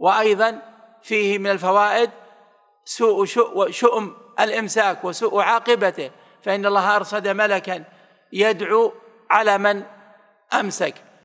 وأيضا فيه من الفوائد سوء شؤم الإمساك وسوء عاقبته فإن الله أرصد ملكا يدعو على من أمسك